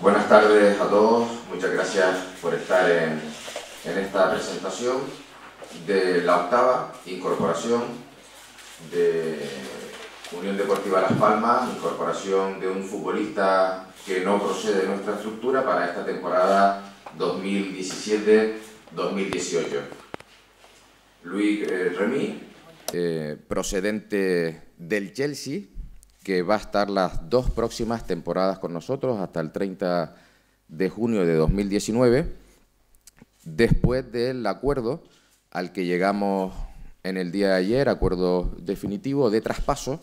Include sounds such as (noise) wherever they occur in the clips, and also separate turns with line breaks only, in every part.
Buenas tardes a todos, muchas gracias por estar en, esta presentación de la octava incorporación de Unión Deportiva Las Palmas, incorporación de un futbolista que no procede de nuestra estructura para esta temporada 2017-2018. Luis eh, Remy, eh, procedente del Chelsea, que va a estar las dos próximas temporadas con nosotros hasta el 30 de junio de 2019, después del acuerdo al que llegamos en el día de ayer, acuerdo definitivo de traspaso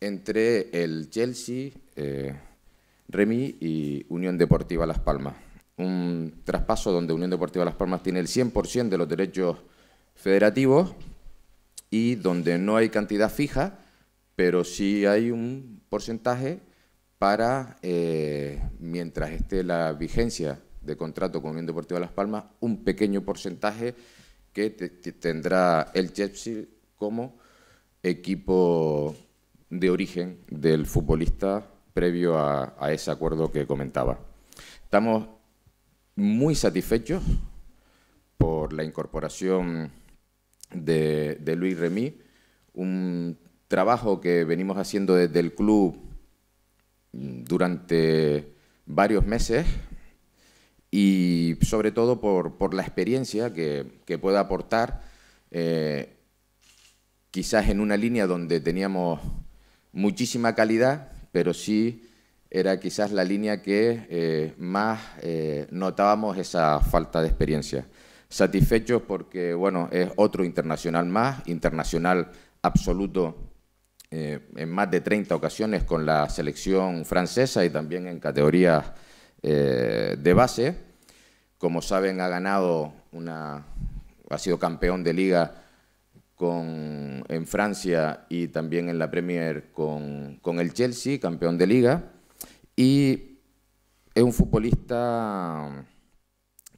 entre el Chelsea, eh, Remy y Unión Deportiva Las Palmas. Un traspaso donde Unión Deportiva Las Palmas tiene el 100% de los derechos federativos y donde no hay cantidad fija, pero sí hay un porcentaje para, eh, mientras esté la vigencia de contrato con Unión Deportiva Las Palmas, un pequeño porcentaje que tendrá el Chelsea como equipo de origen del futbolista previo a, ese acuerdo que comentaba. Estamos muy satisfechos por la incorporación de, Luis Remy, un trabajo que venimos haciendo desde el club mm, durante varios meses y sobre todo por, la experiencia que, que pueda aportar, eh, quizás en una línea donde teníamos muchísima calidad, pero sí era quizás la línea que eh, más eh, notábamos esa falta de experiencia. Satisfechos porque, bueno, es otro internacional más, internacional absoluto eh, en más de 30 ocasiones con la selección francesa y también en categorías eh, de base. Como saben, ha ganado una, ha sido campeón de liga con, en Francia y también en la Premier con, con el Chelsea, campeón de liga. Y es un futbolista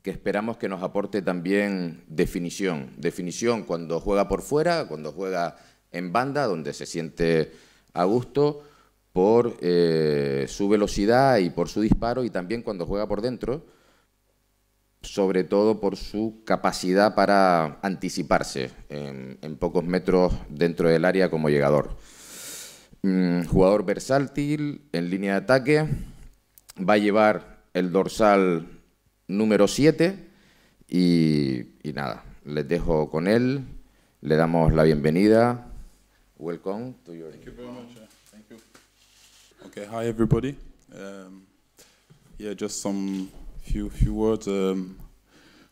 que esperamos que nos aporte también definición. Definición cuando juega por fuera, cuando juega en banda, donde se siente a gusto por eh, su velocidad y por su disparo y también cuando juega por dentro, sobre todo por su capacidad para anticiparse en, pocos metros dentro del área como llegador. Mm, jugador versátil en línea de ataque, va a llevar el dorsal número 7 y nada, les dejo con él, le damos la bienvenida welcome to your. Thank you very much. Uh, thank you.
Okay, hi everybody. Um, yeah, just some few few words. Um,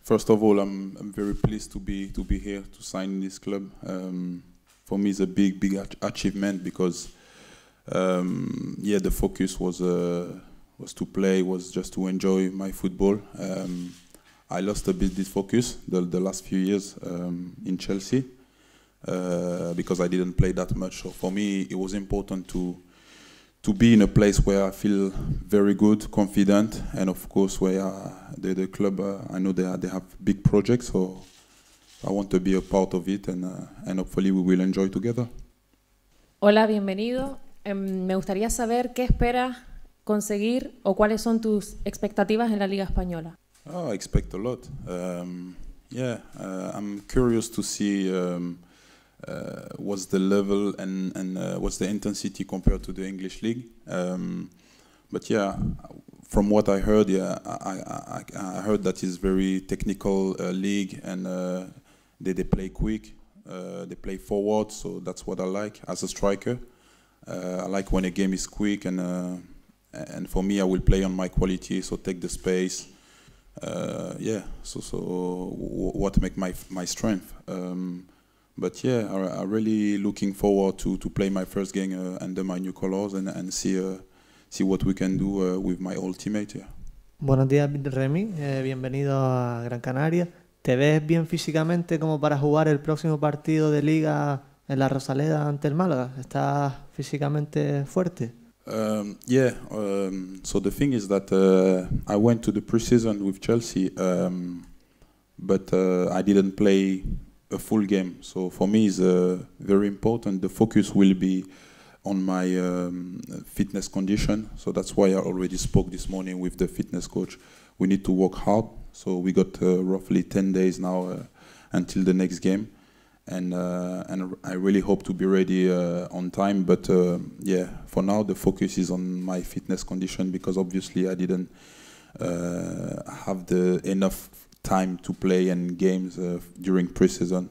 first of all, I'm I'm very pleased to be to be here to sign this club. Um, for me, it's a big big achievement because um, yeah, the focus was uh, was to play, was just to enjoy my football. Um, I lost a bit this focus the, the last few years um, in Chelsea. Uh, because I didn't play that much. So for me, it was important to to be in a place where I feel very good, confident, and of course where uh, the, the club, uh, I know they, are, they have big projects, so I want to be a part of it and, uh, and hopefully we will enjoy together.
Hola, bienvenido. Um, me gustaría saber qué esperas conseguir o cuáles son tus expectativas en la Liga Española.
Oh, I expect a lot. Um, yeah, uh, I'm curious to see um, uh, what's the level and, and uh, what's the intensity compared to the English league. Um, but yeah, from what I heard, yeah, I, I, I heard that it's very technical uh, league and they, they play quick. Uh, they play forward, so that's what I like as a striker. Uh, I like when a game is quick, and uh, and for me, I will play on my quality, so take the space. yeah, so so what make my my strength. Um, but yeah, I, am really looking forward to to play my first game uh, under my new colors and and see uh, see what we can do uh, with my old teammate. Yeah.
Buenos días, Remy. Eh, bienvenido a Gran Canaria. ¿Te ves bien físicamente como para jugar el próximo partido de liga en la Rosaleda ante el Málaga? ¿Estás físicamente fuerte?
Um, yeah, um, so the thing is that uh, I went to the preseason with Chelsea, um, but uh, I didn't play a full game. So for me, it's uh, very important. The focus will be on my um, fitness condition. So that's why I already spoke this morning with the fitness coach. We need to work hard. So we got uh, roughly 10 days now uh, until the next game. And, uh, and I really hope to be ready uh, on time. But uh, yeah, for now, the focus is on my fitness condition because obviously I didn't have the enough time to play and games uh, during preseason.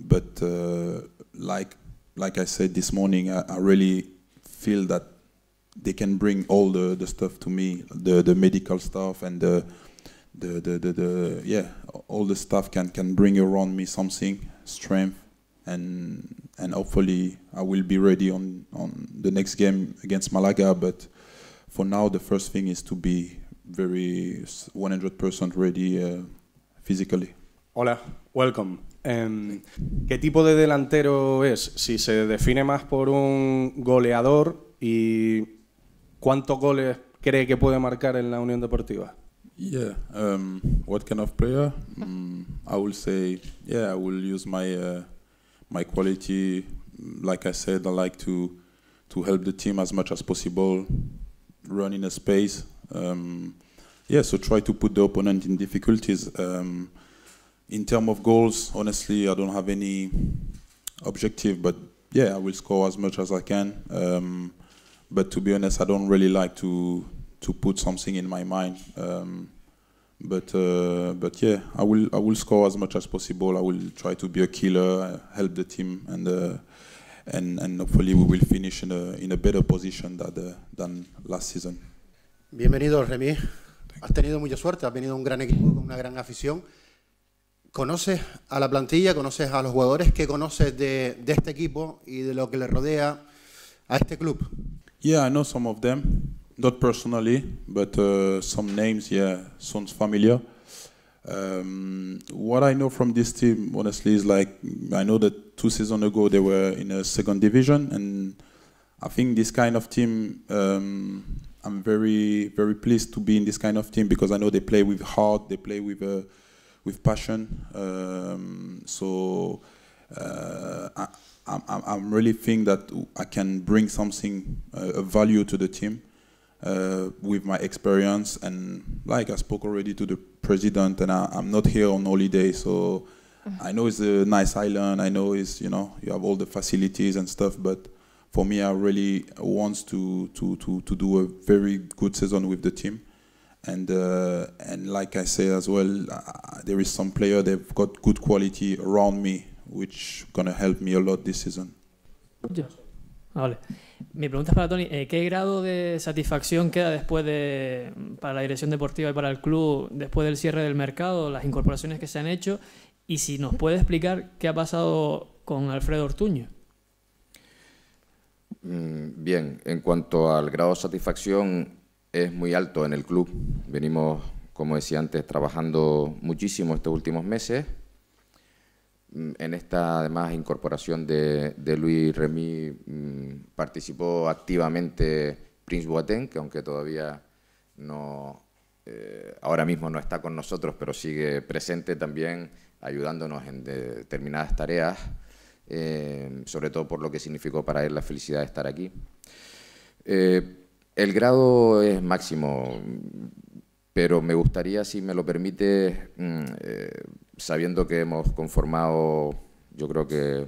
But uh, like like I said this morning, I, I, really feel that they can bring all the, the stuff to me, the the medical stuff and the the, the, the, the yeah all the stuff can can bring around me something strength and and hopefully I will be ready on on the next game against Malaga but for now the first thing is to be very 100% ready uh, physically.
Hola, welcome. Um, ¿Qué tipo de delantero es? Si se define más por un goleador y cuántos goles cree que puede marcar en la Unión Deportiva?
Yeah, um, what kind of player? Mm, I will say, yeah, I will use my uh, my quality. Like I said, I like to to help the team as much as possible run in a space. Um, yeah, so try to put the opponent in difficulties. Um, in terms of goals, honestly, I don't have any objective, but yeah, I will score as much as I can. Um, but to be honest, I don't really like to to put something in my mind. Um, but uh, but yeah, I will I will score as much as possible. I will try to be a killer, help the team, and. Uh, and, and hopefully will finish in a, better position than
Bienvenido, Remy. Has tenido mucha suerte, has venido un gran equipo con una gran afición. ¿Conoces a la plantilla, conoces a los jugadores que conoces de, este equipo y de lo que le rodea a este club? Yeah, I know some
of them, not personally, but uh, some names, yeah, sounds familiar. Um, what I know from this team, honestly, is like I know that two seasons ago they were in a second division, and I think this kind of team, um, I'm very very pleased to be in this kind of team because I know they play with heart, they play with uh, with passion. Um, so uh, I, am I'm, I'm really think that I can bring something uh, a value to the team. Uh, with my experience and like I spoke already to the president, and I, am not here on holiday, so mm-hmm. I know it's a nice island. I know it's you know you have all the facilities and stuff, but for me, I really want to to to to do a very good season with the team, and uh, and like I say as well, uh, there is some player they've got good quality around me, which gonna help me a lot this season.
Yeah. Ah, vale. Mi pregunta es para Tony. Eh, ¿Qué grado de satisfacción queda después de, para la dirección deportiva y para el club, después del cierre del mercado, las incorporaciones que se han hecho? Y si nos puede explicar qué ha pasado con Alfredo Ortuño. Mm, bien, en cuanto al grado de satisfacción, es muy alto en el club. Venimos, como decía antes, trabajando muchísimo estos últimos meses Mm, en esta además incorporación de, de Luis Remy mm, participó activamente Prince Boateng, que aunque todavía no eh, ahora mismo no está con nosotros, pero sigue presente también ayudándonos en determinadas tareas, eh, sobre todo por lo que significó para él la felicidad de estar aquí. Eh, el grado es máximo, pero me gustaría, si me lo permite, mm, sabiendo que hemos conformado, yo creo que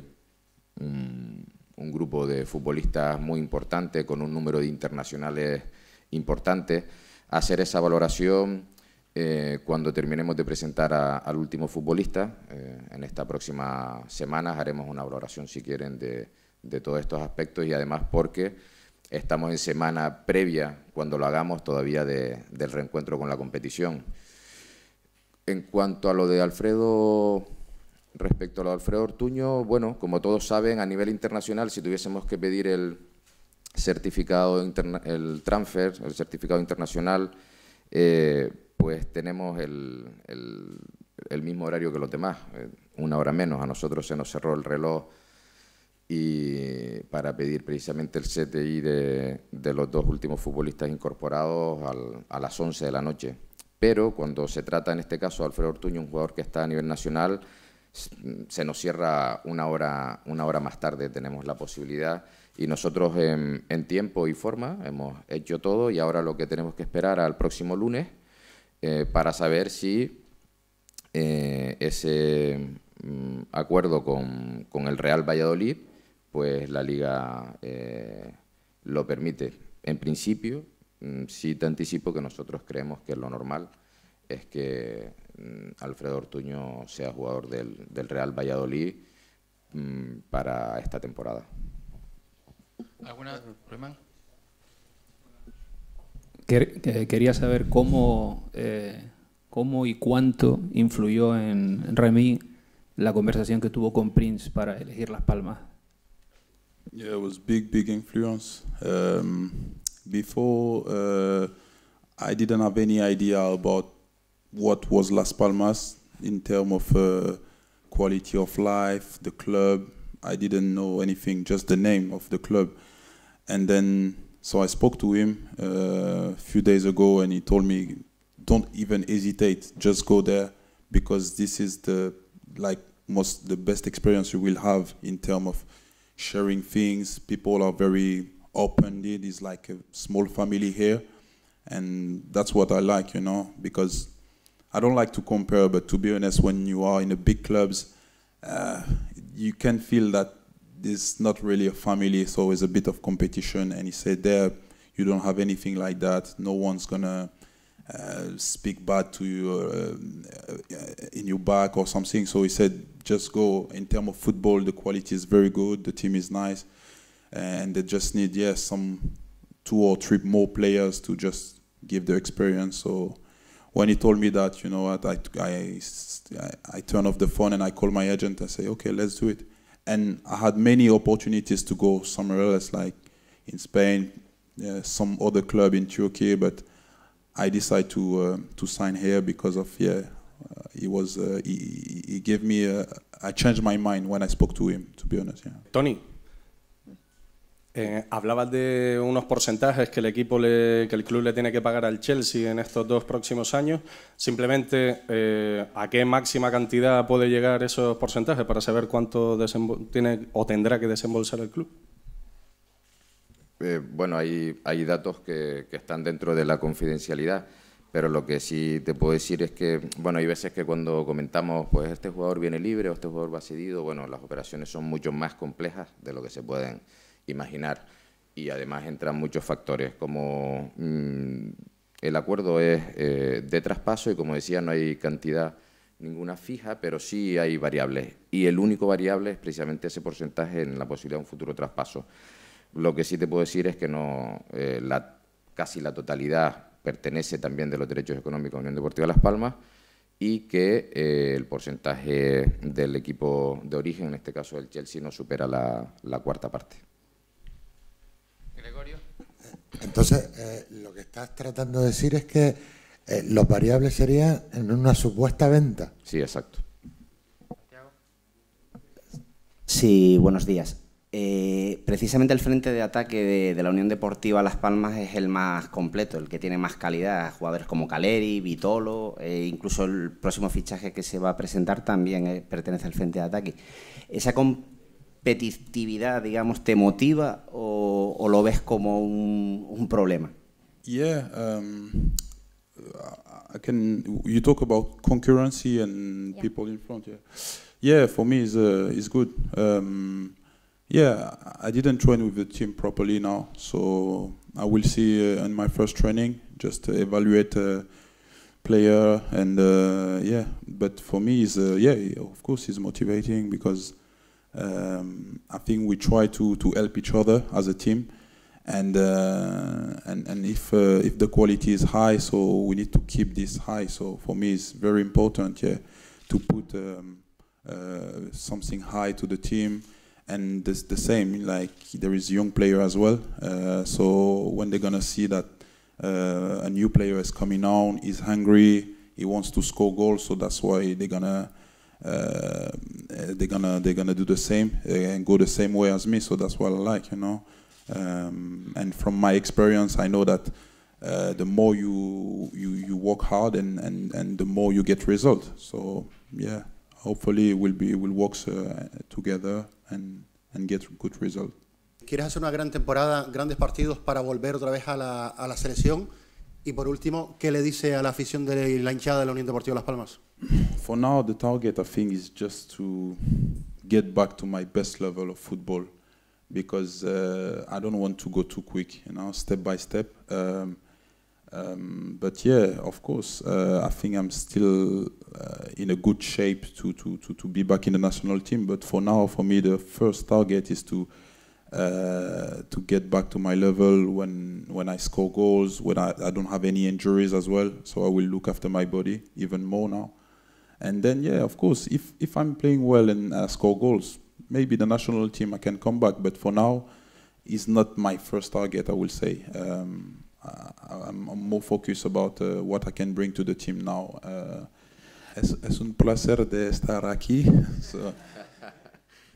mm, un, grupo de futbolistas muy importante, con un número de internacionales importante, hacer esa valoración eh, cuando terminemos de presentar al último futbolista. Eh, en esta próxima semana haremos una valoración, si quieren, de, todos estos aspectos y además porque estamos en semana previa, cuando lo hagamos, todavía del reencuentro con la competición en cuanto a lo de Alfredo, respecto a lo de Alfredo Ortuño, bueno, como todos saben, a nivel internacional, si tuviésemos que pedir el certificado, el transfer, el certificado internacional, eh, pues tenemos el, mismo horario que los demás, eh, una hora menos. A nosotros se nos cerró el reloj y para pedir precisamente el CTI de, los dos últimos futbolistas incorporados a las 11 de la noche pero cuando se trata en este caso de Alfredo Ortuño, un jugador que está a nivel nacional, se nos cierra una hora, una hora más tarde, tenemos la posibilidad y nosotros em, en, tiempo y forma hemos hecho todo y ahora lo que tenemos que esperar al próximo lunes eh, para saber si eh, ese mm, acuerdo con, el Real Valladolid, pues la liga eh, lo permite. En principio, Mm, sí te anticipo que nosotros creemos que lo normal es que mm, Alfredo Ortuño sea jugador del, Real Valladolid mm, para esta temporada. ¿Alguna, pregunta? Quería saber cómo, eh, cómo y cuánto influyó en Remy la conversación que tuvo con Prince para elegir Las Palmas.
Yeah, was big, big influence. Um, before uh, I didn't have any idea about what was Las Palmas in terms of uh, quality of life, the club. I didn't know anything, just the name of the club. And then, so I spoke to him uh, a few days ago, and he told me, "Don't even hesitate, just go there, because this is the like most the best experience you will have in terms of sharing things. People are very open-minded. It's like a small family here, and that's what I like, you know, because I don't like to compare, but to be honest, when you are in the big clubs, uh, you can feel that it's not really a family. It's always a bit of competition, and he said there you don't have anything like that. No one's gonna uh, speak bad to you uh, uh, in your back or something. So he said, just go. In terms of football, the quality is very good. The team is nice and they just need yes yeah, some two or three more players to just give the experience. So when he told me that, you know what, I, I, I turn off the phone and I call my agent and say, okay, let's do it. And I had many opportunities to go somewhere else, like in Spain, uh, some other club in Turkey, but I decided to uh, to sign here because of yeah, uh, he was uh, he, he, gave me a, uh, I changed my mind when I spoke to him, to be honest. Yeah.
Tony, Eh, hablabas de unos porcentajes que el equipo que el club le tiene que pagar al Chelsea en estos dos próximos años. Simplemente, eh, ¿a qué máxima cantidad puede llegar esos porcentajes para saber cuánto tiene o tendrá que desembolsar el club? Eh, bueno, hay, hay datos que, que, están dentro de la confidencialidad, pero lo que sí te puedo decir es que, bueno, hay veces que cuando comentamos, pues este jugador viene libre o este jugador va cedido, bueno, las operaciones son mucho más complejas de lo que se pueden imaginar. Y además entran muchos factores, como mm, el acuerdo es eh, de traspaso y como decía, no hay cantidad ninguna fija, pero sí hay variables. Y el único variable es precisamente ese porcentaje en la posibilidad de un futuro traspaso. Lo que sí te puedo decir es que no, eh, la, casi la totalidad pertenece también de los derechos económicos la Unión Deportiva Las Palmas y que eh, el porcentaje del equipo de origen, en este caso el Chelsea, no supera la cuarta parte. Entonces, eh, lo que estás tratando de decir es que eh, los variables serían en una supuesta venta. Sí, exacto. Sí, buenos días. Eh, precisamente el frente de ataque de, la Unión Deportiva Las Palmas es el más completo, el que tiene más calidad. Jugadores como Caleri, Vitolo, incluso el próximo fichaje que se va a presentar también pertenece al frente de ataque. Esa, competitividad, digamos, te motiva o, o lo ves como un, un problema?
Yeah, um,
I can. You talk about
concurrency and yeah. people in front. Yeah, yeah. For me, is uh, is good. Um, yeah, I didn't train with the team properly now, so I will see uh, in my first training just evaluate. a uh, player and uh, yeah but for me is uh, yeah of course it's motivating because um, I think we try to, to help each other as a team. And, uh, and, and if, uh, if the quality is high, so we need to keep this high. So for me, it's very important yeah, to put um, uh, something high to the team. And this, the same, like there is young player as well. Uh, so when they're going to see that uh, a new player is coming on, he's hungry, he wants to score goals, so that's why they're going to uh, they're gonna they're gonna do the same uh, and go the same way as me. So that's what I like, you know. Um, and from my experience, I know that uh, the more you you you work hard and and and the more you get result. So yeah, hopefully we'll be we'll work uh, together and and get good result.
Quieres hacer una gran temporada, grandes partidos para volver otra vez a la, a la selección. Y por último, ¿qué le dice a la afición de la hinchada de la Unión Deportiva Las Palmas?
For now, the target I think is just to get back to my best level of football because uh, I don't want to go too quick, you know, step by step. Um, um, but yeah, of course, uh, I think I'm still uh, in a good shape to, to, to, to be back in the national team. But for now, for me, the first target is to to get back to my level when when I score goals, when I, I don't have any injuries as well. So I will look after my body even more now. And then yeah, of course, if if I'm playing well and score goals, maybe the national team I can come back. But for now, it's not my first target. I will say. Um, I, am more focused about uh, what I can bring to the team now. Uh, es, es un placer de estar aquí. (laughs) so,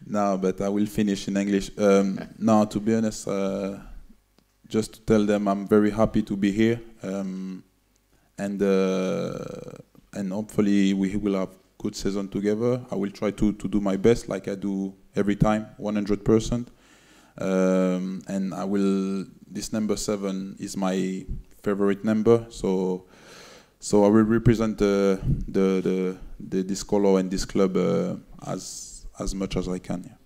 no, but I will finish in English. Um, no, to be honest, uh, just to tell them I'm very happy to be here, um, and uh, and hopefully we will have good season together. I will try to to do my best, like I do every time, 100 percent. Um, and I will. This number seven is my favorite number, so so I will represent uh, the
the, the this color and this club uh, as as much as I can.